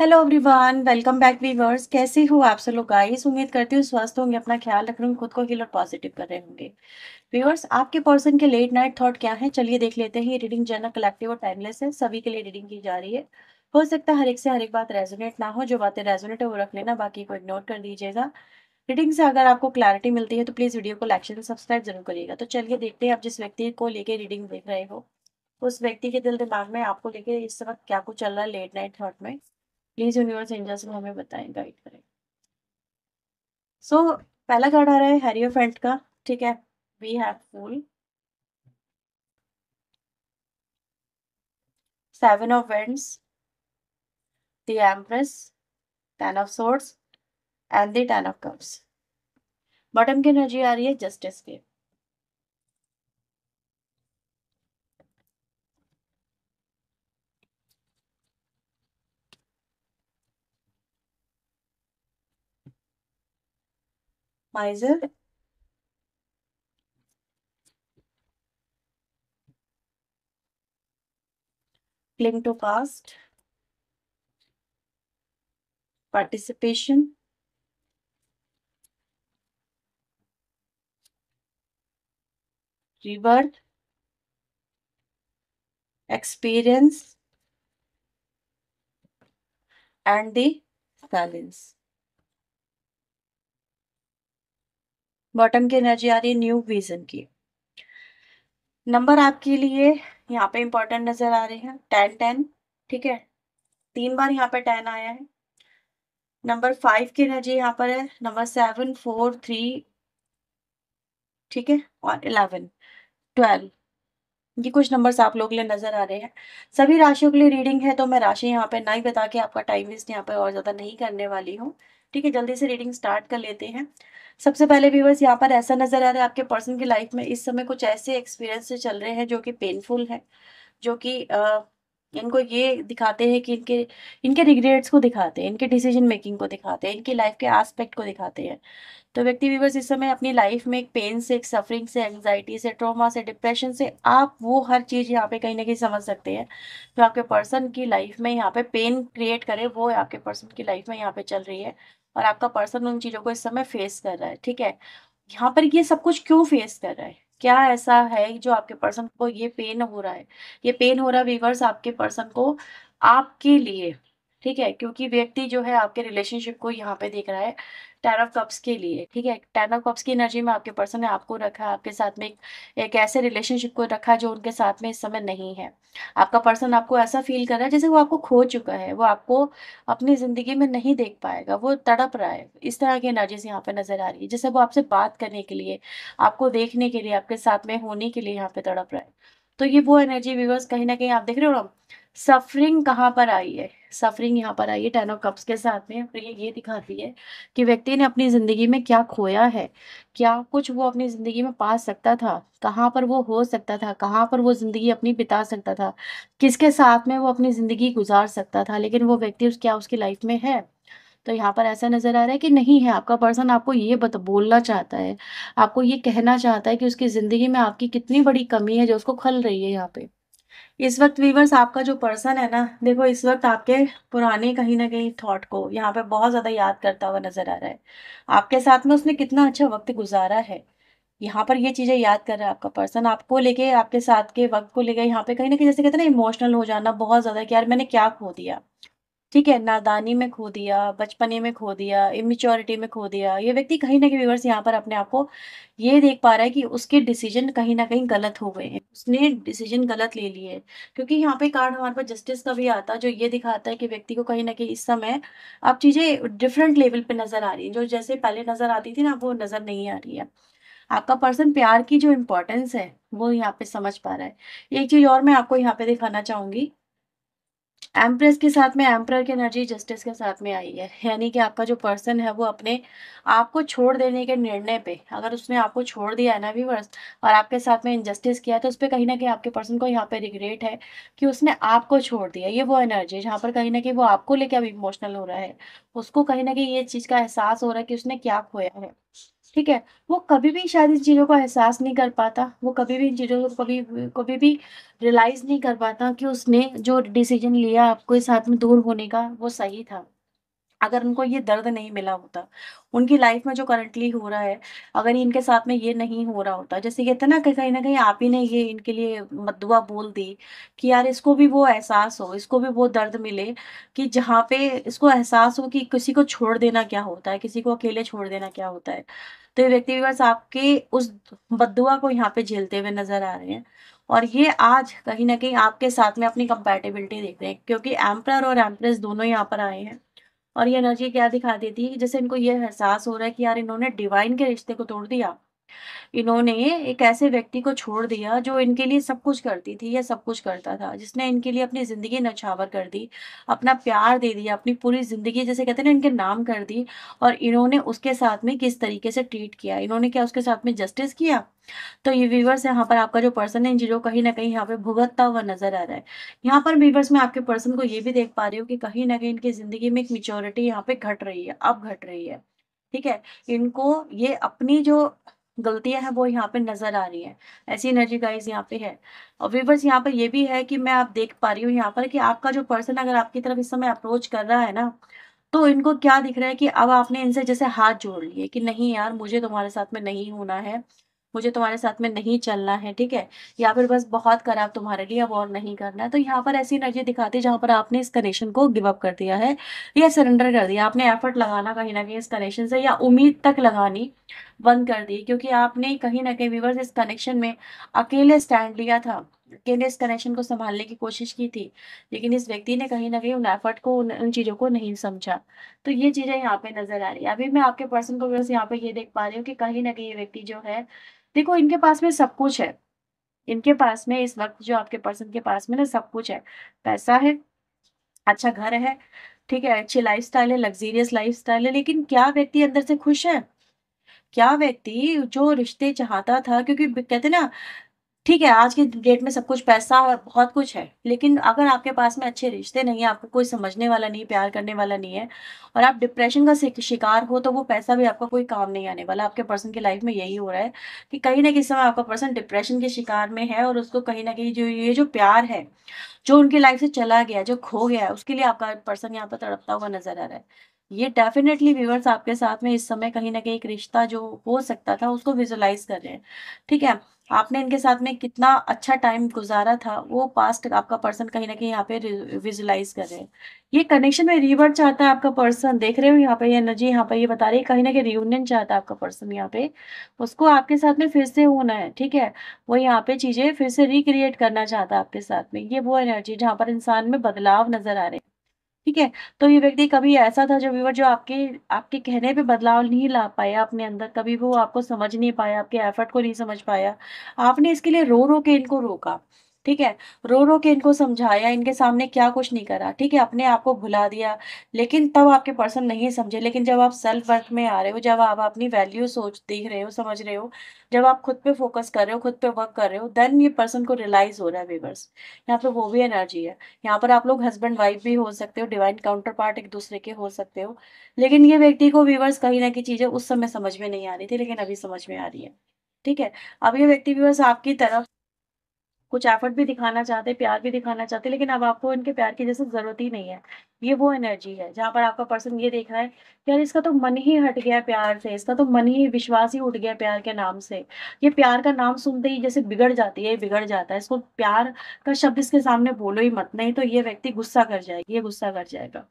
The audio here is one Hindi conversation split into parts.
hello everyone welcome back viewers कैसे हो आप सब लोग गाइस उम्मीद करती हूँ स्वस्थ होंगे अपना ख्याल रख रहे होंगे खुद को हिल और पॉजिटिव कर रहे होंगे वीवर्स आपके पर्सन के लेट नाइट थॉट क्या है चलिए देख लेते हैं ये रीडिंग जनरल कलेक्टिव और टाइमलेस है सभी के लिए रीडिंग की जा रही है हो सकता है हर एक से हर एक बात रेजोनेट ना हो जो बातें रेजोनेट है वो रख लेना बाकी को इग्नोर कर दीजिएगा रीडिंग से अगर आपको क्लैरिटी मिलती है तो प्लीज़ वीडियो को लाइक शेयर सब्सक्राइब जरूर करिएगा तो चलिए देखते हैं आप जिस व्यक्ति को लेके रीडिंग देख रहे हो उस व्यक्ति के दिल दिमाग में आपको लेके इस वक्त क्या कुछ चल रहा है लेट नाइट थॉट में प्लीज यूनिवर्स इंडिया से हमें बताएं गाइड करें सो so, पहला कार्ड आ रहा है फेल्ट का ठीक है we have fool seven of wands the empress ten of swords and the ten of cups bottom की एनर्जी आ रही है जस्टिस की miser link to past, participation rebirth experience and the silence bottom की एनर्जी आ रही है न्यू विजन की नंबर आपके लिए यहाँ पे इम्पोर्टेंट नजर आ रहे हैं टेन टेन ठीक है तीन बार यहाँ पे टेन आया है नंबर फाइव की एनर्जी यहाँ पर है नंबर सेवन फोर थ्री ठीक है और इलेवन ट्वेल्व ये कुछ नंबर्स आप लोग लिए नजर आ रहे हैं सभी राशियों के लिए रीडिंग है तो मैं राशि यहाँ पे नहीं बता के आपका टाइम वेस्ट यहाँ पे और ज्यादा नहीं करने वाली हूँ ठीक है जल्दी से रीडिंग स्टार्ट कर लेते हैं सबसे पहले व्यूवर्स यहाँ पर ऐसा नज़र आ रहा है आपके पर्सन की लाइफ में इस समय कुछ ऐसे एक्सपीरियंस चल रहे हैं जो कि पेनफुल है जो कि इनको ये दिखाते हैं कि इनके इनके रिग्रेट्स को दिखाते हैं इनके डिसीजन मेकिंग को दिखाते हैं इनकी लाइफ के आस्पेक्ट को दिखाते हैं तो व्यक्ति व्यूवर्स इस समय अपनी लाइफ में एक पेन से एक सफरिंग से एंगजाइटी से ट्रॉमा से डिप्रेशन से आप वो हर चीज़ यहाँ पे कहीं ना कहीं समझ सकते हैं जो तो आपके पर्सन की लाइफ में यहाँ पे पेन क्रिएट करे वो आपके पर्सन की लाइफ में यहाँ पे चल रही है और आपका पर्सन उन चीज़ों को इस समय फेस कर रहा है ठीक है यहाँ पर ये सब कुछ क्यों फेस कर रहा है क्या ऐसा है जो आपके पर्सन को ये पेन हो रहा है ये पेन हो रहा है वीवर्स आपके पर्सन को आपके लिए ठीक है क्योंकि व्यक्ति जो है आपके रिलेशनशिप को यहाँ पे देख रहा है टेन ऑफ कप्स के लिए ठीक है टेन ऑफ कप्स की एनर्जी में आपके पर्सन ने आपको रखा आपके साथ में एक, एक ऐसे रिलेशनशिप को रखा जो उनके साथ में इस समय नहीं है आपका पर्सन आपको ऐसा फील कर रहा है जैसे वो आपको खो चुका है वो आपको अपनी जिंदगी में नहीं देख पाएगा वो तड़प रहा है इस तरह की एनर्जीज यहाँ पे नजर आ रही है जैसे वो आपसे बात करने के लिए आपको देखने के लिए आपके साथ में होने के लिए यहाँ पे तड़प रहा है तो ये वो एनर्जी व्यूवर्स कहीं ना कहीं आप देख रहे हो ना सफरिंग कहाँ पर आई है सफरिंग यहाँ पर आई है टेन ऑफ कप्स के साथ में और ये ये दिखाती है कि व्यक्ति ने अपनी ज़िंदगी में क्या खोया है क्या कुछ वो अपनी ज़िंदगी में पा सकता था कहाँ पर वो हो सकता था कहाँ पर वो ज़िंदगी अपनी बिता सकता था किसके साथ में वो अपनी ज़िंदगी गुजार सकता था लेकिन वो व्यक्ति उस क्या उसकी लाइफ में है तो यहाँ पर ऐसा नज़र आ रहा है कि नहीं है आपका पर्सन आपको ये बत, बोलना चाहता है आपको ये कहना चाहता है कि उसकी ज़िंदगी में आपकी कितनी बड़ी कमी है जो उसको खल रही है यहाँ पे इस वक्त वीवर्स आपका जो पर्सन है ना देखो इस वक्त आपके पुराने कहीं ना कहीं थॉट को यहाँ पे बहुत ज़्यादा याद करता हुआ नजर आ रहा है आपके साथ में उसने कितना अच्छा वक्त गुजारा है यहाँ पर ये चीज़ें याद कर रहा है आपका पर्सन आपको लेके आपके साथ के वक्त को लेके यहाँ पे कहीं ना कहीं जैसे कहते ना इमोशनल हो जाना बहुत ज़्यादा कि यार मैंने क्या खो दिया ठीक है नादानी में खो दिया बचपने में खो दिया इमेच्योरिटी में खो दिया ये व्यक्ति कहीं ना कहीं व्यवर्स यहाँ पर अपने आप को ये देख पा रहा है कि उसके डिसीजन कहीं ना कहीं गलत हो गए हैं उसने डिसीजन गलत ले लिए क्योंकि यहाँ पे कार्ड हमारे पास जस्टिस का भी आता है जो ये दिखाता है कि व्यक्ति को कहीं ना कहीं इस समय आप चीज़ें डिफरेंट लेवल पर नज़र आ रही हैं जो जैसे पहले नज़र आती थी ना वो नज़र नहीं आ रही है आपका पर्सन प्यार की जो इम्पोर्टेंस है वो यहाँ पे समझ पा रहा है एक चीज़ और मैं आपको यहाँ पे दिखाना चाहूँगी एम्प्रेस के साथ में एम्प्रर की एनर्जी जस्टिस के साथ में आई है यानी कि आपका जो पर्सन है वो अपने आप को छोड़ देने के निर्णय पे अगर उसने आपको छोड़ दिया है ना व्यूवर्स और आपके साथ में इनजस्टिस किया है तो उस पर कहीं ना कहीं आपके पर्सन को यहाँ पे रिग्रेट है कि उसने आपको छोड़ दिया ये वो एनर्जी जहाँ पर कहीं ना कहीं वो आपको लेके अब इमोशनल हो रहा है उसको कहीं ना कहीं ये चीज़ का एहसास हो रहा है कि उसने क्या खोया है ठीक है वो कभी भी शायद इन चीज़ों का एहसास नहीं कर पाता वो कभी भी इन चीज़ों को कभी कभी भी रियलाइज़ नहीं कर पाता कि उसने जो डिसीजन लिया आपको इस हाथ में दूर होने का वो सही था अगर उनको ये दर्द नहीं मिला होता उनकी लाइफ में जो करंटली हो रहा है अगर इनके साथ में ये नहीं हो रहा होता जैसे कहते ना कहीं ना कहीं आप ही ने ये इनके लिए मदुआ बोल दी कि यार इसको भी वो एहसास हो इसको भी वो दर्द मिले कि जहाँ पे इसको एहसास हो कि किसी को छोड़ देना क्या होता है किसी को अकेले छोड़ देना क्या होता है तो ये व्यक्ति विवर्स आपके उस बदुआ को यहाँ पे झेलते हुए नजर आ रहे हैं और ये आज कहीं ना कहीं आपके साथ में अपनी कंपेटेबिलिटी देख रहे हैं क्योंकि एम्प्रर और एम्प्रेस दोनों यहाँ पर आए हैं और ये एनर्जी क्या दिखा देती है जैसे इनको ये एहसास हो रहा है कि यार इन्होंने डिवाइन के रिश्ते को तोड़ दिया इन्होंने एक ऐसे व्यक्ति को छोड़ दिया जो इनके लिए सब कुछ करती थी या सब कुछ करता था जिसने इनके लिए अपनी ज़िंदगी नछावर कर दी अपना प्यार दे दिया अपनी पूरी ज़िंदगी जैसे कहते हैं ना इनके नाम कर दी और इन्होंने उसके साथ में किस तरीके से ट्रीट किया इन्होंने क्या उसके साथ में जस्टिस किया तो ये व्यूवर्स यहाँ पर आपका जो पर्सन है जीरो कहीं ना कहीं यहाँ पे भुगतता हुआ नजर आ रहा है यहाँ पर व्यूवर्स में आपके पर्सन को ये भी देख पा रही हूँ कि कहीं ना कहीं इनकी जिंदगी में एक मिच्योरिटी यहाँ पे घट रही है अब घट रही है ठीक है इनको ये अपनी जो गलतियां हैं वो यहाँ पे नजर आ रही है ऐसी एनर्जी गाइज यहाँ पे है और व्यूवर्स यहाँ पर ये भी है कि मैं आप देख पा रही हूँ यहाँ पर कि आपका जो पर्सन अगर आपकी तरफ इस समय अप्रोच कर रहा है ना तो इनको क्या दिख रहा है कि अब आपने इनसे जैसे हाथ जोड़ लिए कि नहीं यार मुझे तुम्हारे साथ में नहीं होना है मुझे तुम्हारे साथ में नहीं चलना है ठीक है या फिर बस बहुत खराब तुम्हारे लिए अब और नहीं करना है तो यहाँ पर ऐसी एनर्जी दिखाती है जहाँ पर आपने इस कनेक्शन को गिव अप कर दिया है या सरेंडर कर दिया आपने एफर्ट लगाना कहीं ना कहीं इस कनेक्शन से या उम्मीद तक लगानी बंद कर दी क्योंकि आपने कहीं ना कहीं व्यूवर्स इस कनेक्शन में अकेले स्टैंड लिया था अकेले इस कनेक्शन को संभालने की कोशिश की थी लेकिन इस व्यक्ति ने कहीं ना कहीं उन एफर्ट को उन, चीज़ों को नहीं समझा तो ये चीज़ें यहाँ पे नजर आ रही है अभी मैं आपके पर्सन को यहाँ पे ये देख पा रही हूँ कि कहीं ना कहीं ये व्यक्ति जो है देखो इनके पास में सब कुछ है इनके पास में इस वक्त जो आपके पर्सन के पास में ना सब कुछ है पैसा है अच्छा घर है ठीक है अच्छी लाइफ स्टाइल है लग्जीरियस लाइफ स्टाइल है लेकिन क्या व्यक्ति अंदर से खुश है क्या व्यक्ति जो रिश्ते चाहता था क्योंकि कहते ना ठीक है आज के डेट में सब कुछ पैसा बहुत कुछ है लेकिन अगर आपके पास में अच्छे रिश्ते नहीं है आपको कोई समझने वाला नहीं प्यार करने वाला नहीं है और आप डिप्रेशन का शिकार हो तो वो पैसा भी आपका कोई काम नहीं आने वाला आपके पर्सन की लाइफ में यही हो रहा है कि कहीं ना कहीं समय आपका पर्सन डिप्रेशन के शिकार में है और उसको कहीं ना कहीं जो ये जो प्यार है जो उनकी लाइफ से चला गया जो खो गया है उसके लिए आपका पर्सन यहाँ पर तड़पता हुआ नजर आ रहा है ये डेफिनेटली व्यूवर्स आपके साथ में इस समय कहीं ना कहीं एक रिश्ता जो हो सकता था उसको विजुलाइज कर रहे हैं ठीक है आपने इनके साथ में कितना अच्छा टाइम गुजारा था वो पास्ट आपका पर्सन कहीं ना कहीं यहाँ पे विजुलाइज कर रहे हैं ये कनेक्शन में रिवर्ट चाहता है आपका पर्सन देख रहे हो यहाँ पे एनर्जी यहाँ पे ये बता रही है कहीं ना कहीं रियूनियन चाहता है आपका पर्सन यहाँ पे उसको आपके साथ में फिर से होना है ठीक है वो यहाँ पे चीजें फिर से रिक्रिएट करना चाहता है आपके साथ में ये वो एनर्जी जहाँ पर इंसान में बदलाव नजर आ रहे हैं ठीक है तो ये व्यक्ति कभी ऐसा था जो व्यूवर जो आपके आपके कहने पे बदलाव नहीं ला पाया अपने अंदर कभी वो आपको समझ नहीं पाया आपके एफर्ट को नहीं समझ पाया आपने इसके लिए रो रो के इनको रोका ठीक है रो रो के इनको समझाया इनके सामने क्या कुछ नहीं करा ठीक है अपने आप को भुला दिया लेकिन तब आपके पर्सन नहीं समझे लेकिन जब आप सेल्फ वर्क में आ रहे हो जब आप अपनी वैल्यू सोच देख रहे हो समझ रहे हो जब आप खुद पे फोकस कर रहे हो खुद पे वर्क कर रहे हो देन ये पर्सन को रियलाइज हो रहा है वेवर्स यहाँ पे वो भी एनर्जी है यहाँ पर आप लोग हस्बैंड वाइफ भी हो सकते हो डिवाइन काउंटर पार्ट एक दूसरे के हो सकते हो लेकिन ये व्यक्ति को वीवर्स कहीं ना कहीं चीज़ें उस समय समझ में नहीं आ रही थी लेकिन अभी समझ में आ रही है ठीक है अब ये व्यक्ति व्यूअर्स आपकी तरफ कुछ एफर्ट भी दिखाना चाहते हैं प्यार भी दिखाना चाहते हैं लेकिन अब आपको इनके प्यार की जैसे ज़रूरत ही नहीं है ये वो एनर्जी है जहाँ पर आपका पर्सन ये देख रहा है कि यार इसका तो मन ही हट गया प्यार से इसका तो मन ही विश्वास ही उठ गया प्यार के नाम से ये प्यार का नाम सुनते ही जैसे बिगड़ जाती है बिगड़ जाता है इसको प्यार का शब्द इसके सामने बोलो ही मत नहीं तो ये व्यक्ति गुस्सा कर जाएगी ये गुस्सा कर जाएगा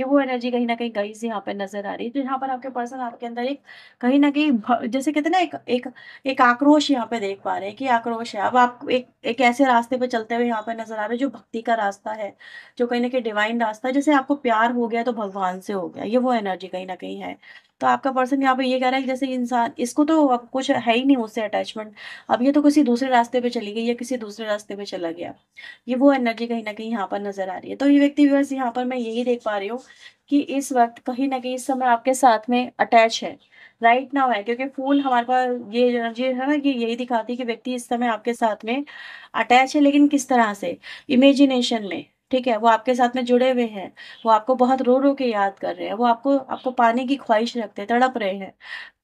ये वो एनर्जी कहीं ना कहीं गई से यहाँ पर नजर आ रही है तो यहाँ पर आपके पर्सन आपके अंदर एक कहीं ना कहीं जैसे कहते ना एक एक एक आक्रोश यहाँ पे देख पा रहे हैं कि आक्रोश है अब आप एक एक ऐसे रास्ते पे चलते हुए यहाँ पर नजर आ रहे हैं जो भक्ति का रास्ता है जो कहीं ना कहीं डिवाइन रास्ता है जैसे आपको प्यार हो गया तो भगवान से हो गया ये वो एनर्जी कहीं ना कहीं है तो आपका पर्सन यहाँ पे ये कह रहा है जैसे इंसान इसको तो अब कुछ है ही नहीं उससे अटैचमेंट अब ये तो किसी दूसरे रास्ते पे चली गई या किसी दूसरे रास्ते पे चला गया ये वो एनर्जी कहीं ना कहीं यहाँ पर नजर आ रही है तो ये व्यक्ति व्यवर्स यहाँ पर मैं यही देख पा रही हूँ कि इस वक्त कहीं ना कहीं इस समय आपके साथ में अटैच है राइट right नाउ है क्योंकि फूल हमारे पास ये एनर्जी है ना ये यही दिखाती है कि व्यक्ति इस समय आपके साथ में अटैच है लेकिन किस तरह से इमेजिनेशन में ठीक है वो आपके साथ में जुड़े हुए हैं वो आपको बहुत रो रो के याद कर रहे हैं वो आपको आपको पाने की ख्वाहिश रखते हैं तड़प रहे हैं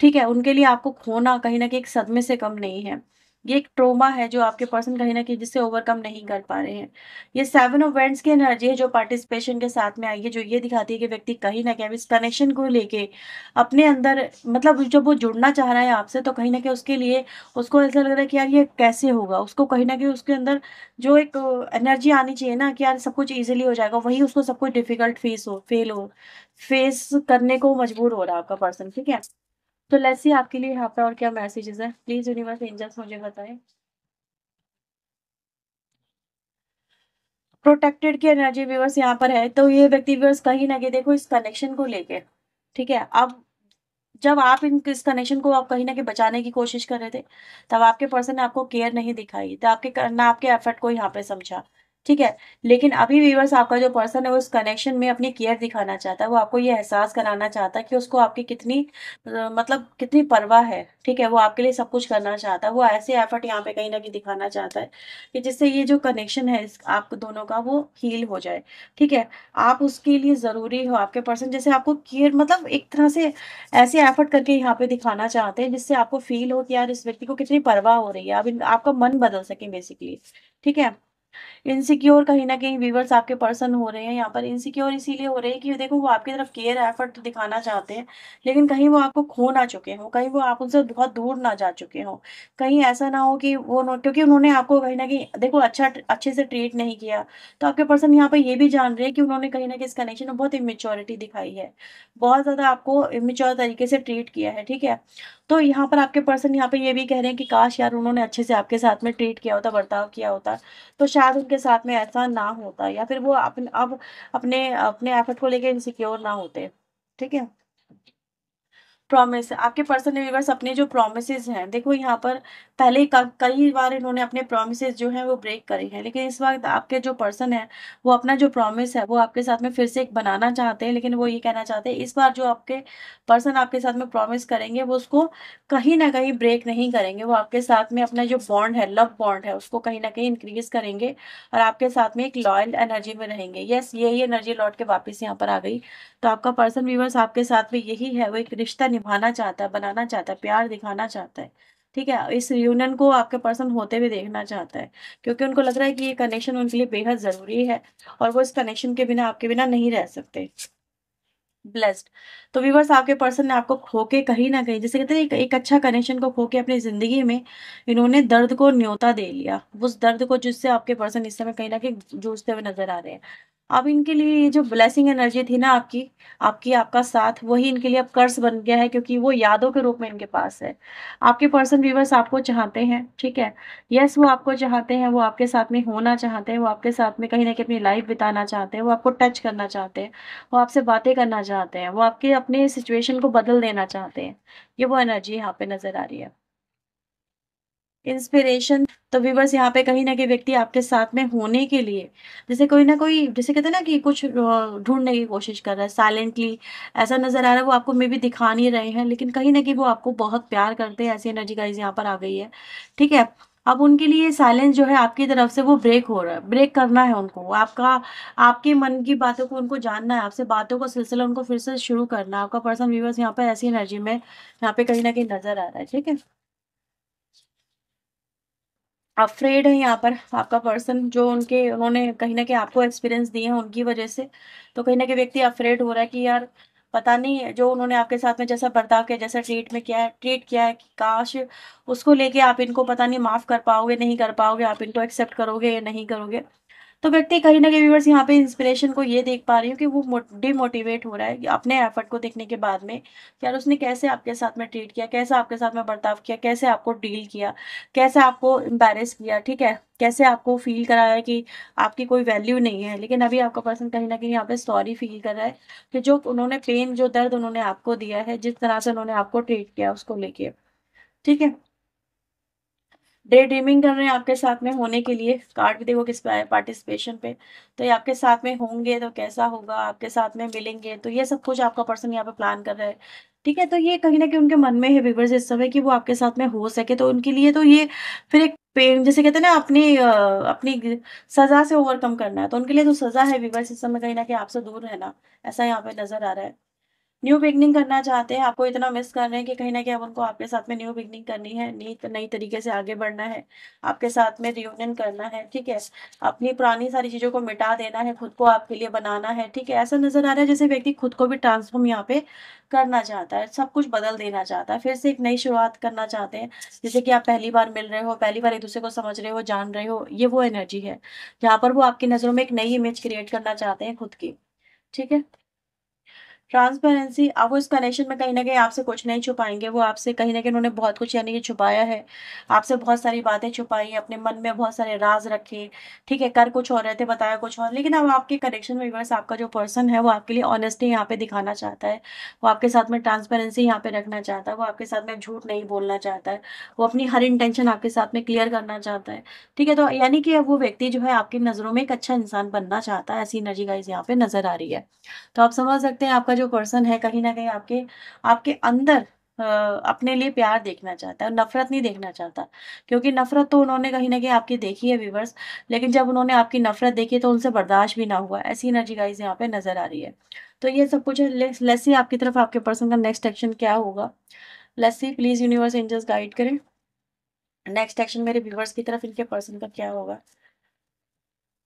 ठीक है उनके लिए आपको खोना कहीं ना कहीं एक सदमे से कम नहीं है ये एक ट्रोमा है जो आपके पर्सन कहीं ना कहीं जिससे ओवरकम नहीं कर पा रहे हैं ये सेवन ऑफ वेंट्स की एनर्जी है जो पार्टिसिपेशन के साथ में आई है जो ये दिखाती है कि व्यक्ति कहीं ना कहीं इस कनेक्शन को लेके अपने अंदर मतलब जब वो जुड़ना चाह रहा है आपसे तो कहीं ना कहीं उसके लिए उसको ऐसा लग रहा है कि यार ये कैसे होगा उसको कहीं ना कहीं उसके अंदर जो एक एनर्जी आनी चाहिए ना कि यार सब कुछ ईजिली हो जाएगा वही उसको सब कुछ डिफिकल्ट फेस हो फेल हो फेस करने को मजबूर हो रहा है आपका पर्सन ठीक है तो लेसी आपके लिए यहाँ पर और क्या मैसेजेस है प्लीज यूनिवर्स एंजल्स मुझे बताएं प्रोटेक्टेड की एनर्जी व्यूवर्स यहाँ पर है तो ये व्यक्ति व्यूवर्स कहीं ना कहीं देखो इस कनेक्शन को लेके ठीक है अब जब आप इन इस कनेक्शन को आप कहीं ना कहीं बचाने की कोशिश कर रहे थे तब आपके पर्सन ने आपको केयर नहीं दिखाई तो आपके ना आपके एफर्ट को यहाँ पे समझा ठीक है लेकिन अभी व्यूवर्स आपका जो पर्सन है वो उस कनेक्शन में अपनी केयर दिखाना चाहता है वो आपको ये एहसास कराना चाहता है कि उसको आपकी कितनी मतलब कितनी परवाह है ठीक है वो आपके लिए सब कुछ करना चाहता है वो ऐसे एफर्ट यहाँ पे कहीं ना कहीं दिखाना चाहता है कि जिससे ये जो कनेक्शन है आप दोनों का वो हील हो जाए ठीक है आप उसके लिए ज़रूरी हो आपके पर्सन जैसे आपको केयर मतलब एक तरह से ऐसे एफर्ट करके यहाँ पे दिखाना चाहते हैं जिससे आपको फील हो कि यार इस व्यक्ति को कितनी परवाह हो रही है आप आपका मन बदल सके बेसिकली ठीक है इनसिक्योर कहीं ना कहीं व्यूवर्स आपके पर्सन हो रहे हैं यहाँ पर इनसिक्योर इसीलिए हो रहे हैं कि देखो वो आपकी तरफ केयर एफर्ट दिखाना चाहते हैं लेकिन कहीं वो आपको खो ना चुके हों कहीं वो आप उनसे बहुत दूर ना जा चुके हों कहीं ऐसा ना हो कि वो क्योंकि उन्होंने आपको कहीं ना कहीं देखो अच्छा अच्छे से ट्रीट नहीं किया तो आपके पर्सन यहाँ पर ये भी जान रहे हैं कि उन्होंने कहीं ना कहीं इस कनेक्शन में बहुत इमेच्योरिटी दिखाई है बहुत ज़्यादा आपको इमेच्योर तरीके से ट्रीट किया है ठीक है तो यहाँ पर आपके पर्सन यहाँ पर ये भी कह रहे हैं कि काश यार उन्होंने अच्छे से आपके साथ में ट्रीट किया होता बर्ताव किया होता तो शायद उनके उनके साथ में ऐसा ना होता या फिर वो अपन अब अपने अपने एफर्ट को लेके इनसिक्योर ना होते ठीक है प्रॉमिस आपके पर्सनल रिव्यूवर्स अपने जो प्रोमिस हैं देखो यहाँ पर पहले कई बार इन्होंने अपने प्रोमिस जो हैं वो ब्रेक करे हैं लेकिन इस वक्त आपके जो पर्सन है वो अपना जो प्रॉमिस है वो आपके साथ में फिर से एक बनाना चाहते हैं लेकिन वो ये कहना चाहते हैं इस बार जो आपके पर्सन आपके साथ में प्रॉमिस करेंगे वो उसको कहीं ना कहीं ब्रेक नहीं करेंगे वो आपके साथ में अपना जो बॉन्ड है लव बॉन्ड है उसको कहीं ना कहीं इंक्रीज करेंगे और आपके साथ में एक लॉयल एनर्जी में रहेंगे यस यही एनर्जी लौट के वापस यहाँ पर आ गई तो आपका पर्सन व्यूवर्स आपके साथ में यही है वो एक रिश्ता निभाना चाहता है बनाना चाहता है प्यार दिखाना चाहता है ठीक है इस रियूनियन को आपके पर्सन होते हुए देखना चाहता है क्योंकि उनको लग रहा है कि ये कनेक्शन उनके लिए बेहद ज़रूरी है और वो इस कनेक्शन के बिना आपके बिना नहीं रह सकते ब्लेस्ड तो व्यूवर्स आपके पर्सन ने आपको खो के कहीं ना कहीं जैसे कहते हैं एक, एक अच्छा कनेक्शन को खो के अपनी ज़िंदगी में इन्होंने दर्द को न्योता दे लिया उस दर्द को जिससे आपके पर्सन इस समय कहीं ना कहीं जूझते हुए नजर आ रहे हैं अब इनके लिए ये जो ब्लेसिंग एनर्जी थी ना आपकी आपकी आपका साथ वही इनके लिए अब कर्ज बन गया है क्योंकि वो यादों के रूप में इनके पास है आपके पर्सन व्यूवर्स आपको चाहते हैं ठीक है यस वो आपको चाहते हैं वो आपके साथ में होना चाहते हैं वो आपके साथ में कहीं ना कहीं अपनी लाइफ बिताना चाहते हैं वो आपको टच करना चाहते हैं वो आपसे बातें करना चाहते हैं वो आपके अपने सिचुएशन को बदल देना चाहते हैं ये वो एनर्जी यहाँ पे नज़र आ रही है इंस्पिरेशन तो व्यूवर्स यहाँ पे कहीं ना कहीं व्यक्ति आपके साथ में होने के लिए जैसे कोई ना कोई जैसे कहते हैं ना कि कुछ ढूंढने की कोशिश कर रहा है साइलेंटली ऐसा नज़र आ रहा है वो आपको मे भी दिखा नहीं रहे हैं लेकिन कहीं ना कहीं वो आपको बहुत प्यार करते हैं ऐसी एनर्जी गाइज यहाँ पर आ गई है ठीक है अब उनके लिए साइलेंस जो है आपकी तरफ से वो ब्रेक हो रहा है ब्रेक करना है उनको आपका आपके मन की बातों को उनको जानना है आपसे बातों का सिलसिला उनको फिर से शुरू करना है आपका पर्सन व्यूवर्स यहाँ पर ऐसी एनर्जी में यहाँ पे कहीं ना कहीं नज़र आ रहा है ठीक है अफ्रेड है यहाँ पर आपका पर्सन जो उनके उन्होंने कहीं ना कहीं आपको एक्सपीरियंस दिए हैं उनकी वजह से तो कहीं ना कहीं व्यक्ति अफ्रेड हो रहा है कि यार पता नहीं जो उन्होंने आपके साथ में जैसा बर्ताव किया जैसा ट्रीट में किया है ट्रीट किया है कि काश उसको लेके आप इनको पता नहीं माफ़ कर पाओगे नहीं कर पाओगे आप इनको एक्सेप्ट करोगे या नहीं करोगे तो व्यक्ति कहीं ना कहीं व्यूवर्स यहाँ पे इंस्पिरेशन को ये देख पा रही हूँ कि वो डिमोटिवेट हो रहा है अपने एफर्ट को देखने के बाद में यार उसने कैसे आपके साथ में ट्रीट किया कैसे आपके साथ में बर्ताव किया कैसे आपको डील किया कैसे आपको एम्बेरस किया ठीक है कैसे आपको फील कराया कि आपकी कोई वैल्यू नहीं है लेकिन अभी आपका पर्सन कहीं ना कहीं यहाँ पे सॉरी फील कर रहा है कि जो उन्होंने पेन जो दर्द उन्होंने आपको दिया है जिस तरह से उन्होंने आपको ट्रीट किया उसको लेके ठीक है डे ड्रीमिंग कर रहे हैं आपके साथ में होने के लिए कार्ड भी देखो किस पे आए पार्टिसिपेशन पे तो ये आपके साथ में होंगे तो कैसा होगा आपके साथ में मिलेंगे तो ये सब कुछ आपका पर्सन यहाँ पे प्लान कर रहा है ठीक है तो ये कहीं ना कहीं उनके मन में है विवर्स इस समय कि वो आपके साथ में हो सके तो उनके लिए तो ये फिर एक पेन जैसे कहते हैं ना अपनी अपनी सजा से ओवरकम करना है तो उनके लिए तो सजा है विवर्स इस समय कहीं ना कहीं आपसे दूर रहना ऐसा यहाँ पे नजर आ रहा है न्यू बिगनिंग करना चाहते हैं आपको इतना मिस कर रहे हैं कि कहीं ना कहीं अब उनको आपके साथ में न्यू बिगनिंग करनी है नई नई तरीके से आगे बढ़ना है आपके साथ में रियूनियन करना है ठीक है अपनी पुरानी सारी चीज़ों को मिटा देना है खुद को आपके लिए बनाना है ठीक है ऐसा नजर आ रहा है जैसे व्यक्ति खुद को भी ट्रांसफॉर्म यहाँ पे करना चाहता है सब कुछ बदल देना चाहता है फिर से एक नई शुरुआत करना चाहते हैं जैसे कि आप पहली बार मिल रहे हो पहली बार एक दूसरे को समझ रहे हो जान रहे हो ये वो एनर्जी है जहाँ पर वो आपकी नज़रों में एक नई इमेज क्रिएट करना चाहते हैं खुद की ठीक है ट्रांसपेरेंसी अब वो इस कनेक्शन में कहीं ना कहीं आपसे कुछ नहीं छुपाएंगे वो आपसे कहीं ना कहीं उन्होंने बहुत कुछ यानी कि छुपाया है आपसे बहुत सारी बातें छुपाई अपने मन में बहुत सारे राज रखे ठीक है कर कुछ और रहे थे बताया कुछ और लेकिन अब आपके कनेक्शन में रिवर्स आपका जो पर्सन है वो आपके लिए ऑनेस्टी यहाँ पे दिखाना चाहता है वो आपके साथ में ट्रांसपेरेंसी यहाँ पे रखना चाहता है वो आपके साथ में झूठ नहीं बोलना चाहता है वो अपनी हर इंटेंशन आपके साथ में क्लियर करना चाहता है ठीक है तो यानी कि वो व्यक्ति जो है आपकी नज़रों में एक अच्छा इंसान बनना चाहता है ऐसी एनर्जी गाइज यहाँ पे नजर आ रही है तो आप समझ सकते हैं आपका जो जो पर्सन है कहीं ना कहीं आपके आपके अंदर अपने लिए प्यार देखना चाहता है और नफरत नहीं देखना चाहता क्योंकि नफरत तो उन्होंने कहीं ना कहीं आपकी देखी है व्यूवर्स लेकिन जब उन्होंने आपकी नफरत देखी तो उनसे बर्दाश्त भी ना हुआ ऐसी एनर्जी गाइज यहाँ पे नजर आ रही है तो ये सब कुछ लेसी आपकी तरफ आपके पर्सन का नेक्स्ट एक्शन क्या होगा लेसी प्लीज यूनिवर्स एंजल्स गाइड करें नेक्स्ट एक्शन मेरे व्यूवर्स की तरफ इनके पर्सन का क्या होगा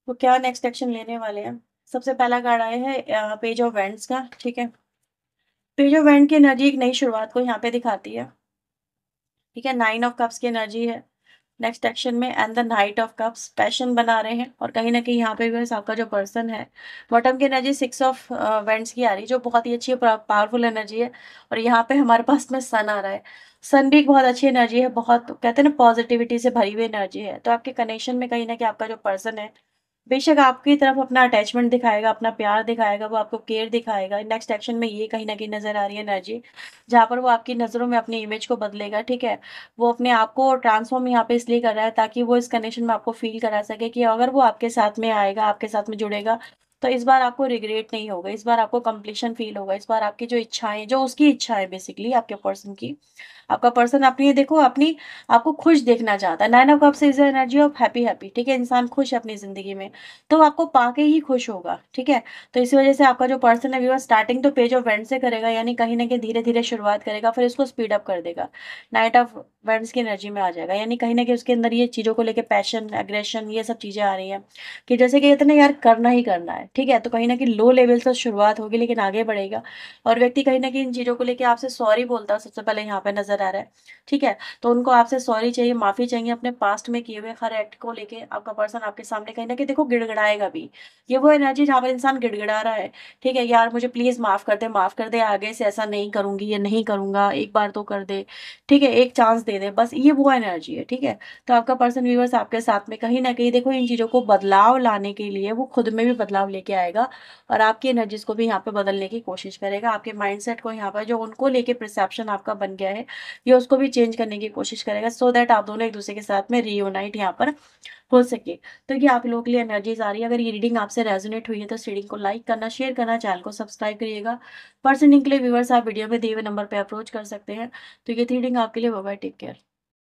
वो क्या नेक्स्ट एक्शन लेने वाले हैं सबसे पहला कार्ड आया है पेज ऑफ वेंट्स का ठीक है पेज ऑफ वेंट की एनर्जी एक नई शुरुआत को यहाँ पे दिखाती है ठीक है नाइन ऑफ कप्स की एनर्जी है नेक्स्ट एक्शन में and the knight of cups passion बना रहे हैं और कहीं ना कहीं यहाँ पे भी आपका जो पर्सन है बॉटम की एनर्जी सिक्स ऑफ वेंट्स की आ रही है जो बहुत ही अच्छी पावरफुल एनर्जी है और यहाँ पे हमारे पास में सन आ रहा है सन भी एक बहुत अच्छी एनर्जी है बहुत कहते हैं ना पॉजिटिविटी से भरी हुई एनर्जी है तो आपके कनेक्शन में कहीं ना कहीं आपका जो पर्सन है बेशक आपकी तरफ अपना अटैचमेंट दिखाएगा अपना प्यार दिखाएगा वो आपको केयर दिखाएगा नेक्स्ट एक्शन में ये कहीं ना कहीं नजर आ रही है एनर्जी जहाँ पर वो आपकी नज़रों में अपनी इमेज को बदलेगा ठीक है वो अपने आप को ट्रांसफॉर्म यहाँ पे इसलिए कर रहा है ताकि वो इस कनेक्शन में आपको फील करा सके कि अगर वो आपके साथ में आएगा आपके साथ में जुड़ेगा तो इस बार आपको रिग्रेट नहीं होगा इस बार आपको कंप्लीशन फील होगा इस बार आपकी जो इच्छाएं जो उसकी इच्छा है बेसिकली आपके पर्सन की आपका पर्सन अपनी ये देखो अपनी आपको खुश देखना चाहता है nine of cups is energy of happy happy ठीक है इंसान खुश है अपनी ज़िंदगी में तो आपको पाके ही खुश होगा ठीक है तो इसी वजह से आपका जो पर्सन है व्यूअर स्टार्टिंग तो पेज ऑफ वेंट से करेगा यानी कहीं ना कहीं धीरे धीरे शुरुआत करेगा फिर इसको स्पीड अप कर देगा नाइट ऑफ वेंट्स की एनर्जी में आ जाएगा यानी कहीं ना कहीं उसके अंदर ये चीज़ों को लेकर पैशन एग्रेशन ये सब चीज़ें आ रही हैं कि जैसे कि इतने यार करना ही करना है ठीक है तो कहीं ना कहीं लो लेवल से शुरुआत होगी लेकिन आगे बढ़ेगा और व्यक्ति कहीं ना कहीं इन चीज़ों को लेकर आपसे सॉरी बोलता है सबसे पहले यहाँ पे नजर नजर आ रहा है ठीक है तो उनको आपसे सॉरी चाहिए माफी चाहिए अपने पास्ट में किए हुए हर एक्ट को लेके आपका पर्सन आपके सामने कहीं ना कि देखो गिड़गड़ाएगा भी ये वो एनर्जी जहां पर इंसान गिड़गड़ा रहा है ठीक है यार मुझे प्लीज माफ कर दे माफ कर दे आगे से ऐसा नहीं करूंगी ये नहीं करूंगा एक बार तो कर दे ठीक है एक चांस दे दे बस ये वो एनर्जी है ठीक है तो आपका पर्सन व्यूवर्स आपके साथ में कहीं ना कहीं देखो इन चीजों को बदलाव लाने के लिए वो खुद में भी बदलाव लेके आएगा और आपकी एनर्जीज को भी यहाँ पे बदलने की कोशिश करेगा आपके माइंडसेट को यहाँ पर जो उनको लेके परसेप्शन आपका बन गया है ये उसको भी चेंज करने की कोशिश करेगा सो so दैट आप दोनों एक दूसरे के साथ में रीयूनाइट यहाँ पर हो सके तो ये आप लोगों के लिए एनर्जीज आ रही है अगर ये रीडिंग आपसे रेजोनेट हुई है तो इस रीडिंग को लाइक करना शेयर करना चैनल को सब्सक्राइब करिएगा पर्सनिंग के लिए व्यूवर्स आप वीडियो में दिए हुए नंबर पर अप्रोच कर सकते हैं तो ये रीडिंग आपके लिए बाय टेक केयर